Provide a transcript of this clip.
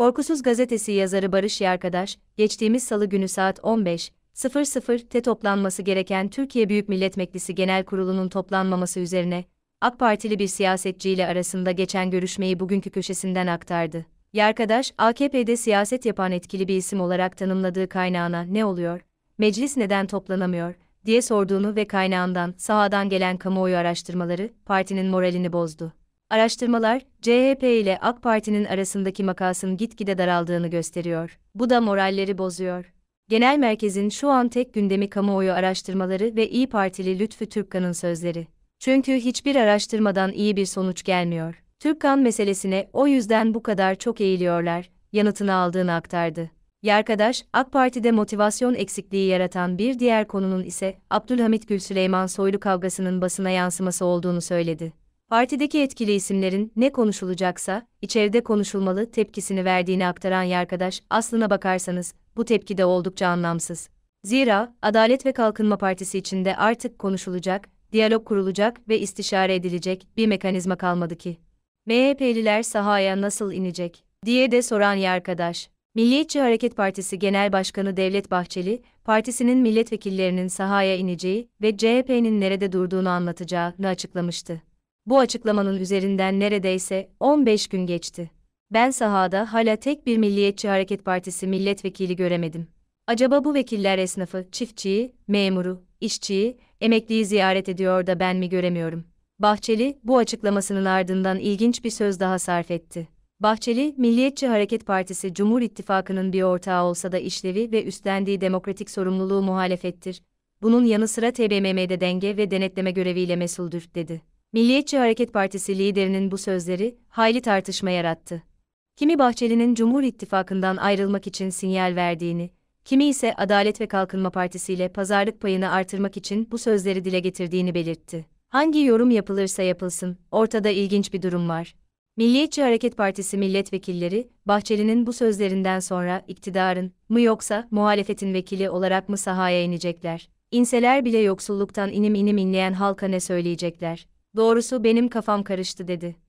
Korkusuz gazetesi yazarı Barış Yarkadaş, geçtiğimiz salı günü saat 15.00'te toplanması gereken Türkiye Büyük Millet Meclisi Genel Kurulu'nun toplanmaması üzerine, AK Partili bir siyasetçiyle arasında geçen görüşmeyi bugünkü köşesinden aktardı. Yarkadaş, AKP'de siyaset yapan etkili bir isim olarak tanımladığı kaynağına ne oluyor, meclis neden toplanamıyor, diye sorduğunu ve kaynağından, sahadan gelen kamuoyu araştırmaları, partinin moralini bozdu. Araştırmalar, CHP ile AK Parti'nin arasındaki makasın gitgide daraldığını gösteriyor. Bu da moralleri bozuyor. Genel merkezin şu an tek gündemi kamuoyu araştırmaları ve İyi Partili Lütfü Türkkan'ın sözleri. Çünkü hiçbir araştırmadan iyi bir sonuç gelmiyor. Türkkan meselesine o yüzden bu kadar çok eğiliyorlar, yanıtını aldığını aktardı. Yarkadaş, AK Parti'de motivasyon eksikliği yaratan bir diğer konunun ise Abdülhamit Gül Süleyman Soylu kavgasının basına yansıması olduğunu söyledi. Partideki etkili isimlerin ne konuşulacaksa, içeride konuşulmalı tepkisini verdiğini aktaran arkadaş aslına bakarsanız, bu tepki de oldukça anlamsız. Zira, Adalet ve Kalkınma Partisi içinde artık konuşulacak, diyalog kurulacak ve istişare edilecek bir mekanizma kalmadı ki. MHP'liler sahaya nasıl inecek? diye de soran arkadaş Milliyetçi Hareket Partisi Genel Başkanı Devlet Bahçeli, partisinin milletvekillerinin sahaya ineceği ve CHP'nin nerede durduğunu anlatacağını açıklamıştı. Bu açıklamanın üzerinden neredeyse 15 gün geçti. Ben sahada hala tek bir Milliyetçi Hareket Partisi milletvekili göremedim. Acaba bu vekiller esnafı, çiftçiyi, memuru, işçiyi, emekliyi ziyaret ediyor da ben mi göremiyorum? Bahçeli, bu açıklamasının ardından ilginç bir söz daha sarf etti. Bahçeli, Milliyetçi Hareket Partisi Cumhur İttifakı'nın bir ortağı olsa da işlevi ve üstlendiği demokratik sorumluluğu muhalefettir. Bunun yanı sıra TBMM'de denge ve denetleme göreviyle mesuldür, dedi. Milliyetçi Hareket Partisi liderinin bu sözleri hayli tartışma yarattı. Kimi Bahçeli'nin Cumhur İttifakı'ndan ayrılmak için sinyal verdiğini, kimi ise Adalet ve Kalkınma Partisi ile pazarlık payını artırmak için bu sözleri dile getirdiğini belirtti. Hangi yorum yapılırsa yapılsın, ortada ilginç bir durum var. Milliyetçi Hareket Partisi milletvekilleri, Bahçeli'nin bu sözlerinden sonra iktidarın mı yoksa muhalefetin vekili olarak mı sahaya inecekler? İnseler bile yoksulluktan inim inim inleyen halka ne söyleyecekler? Doğrusu benim kafam karıştı dedi.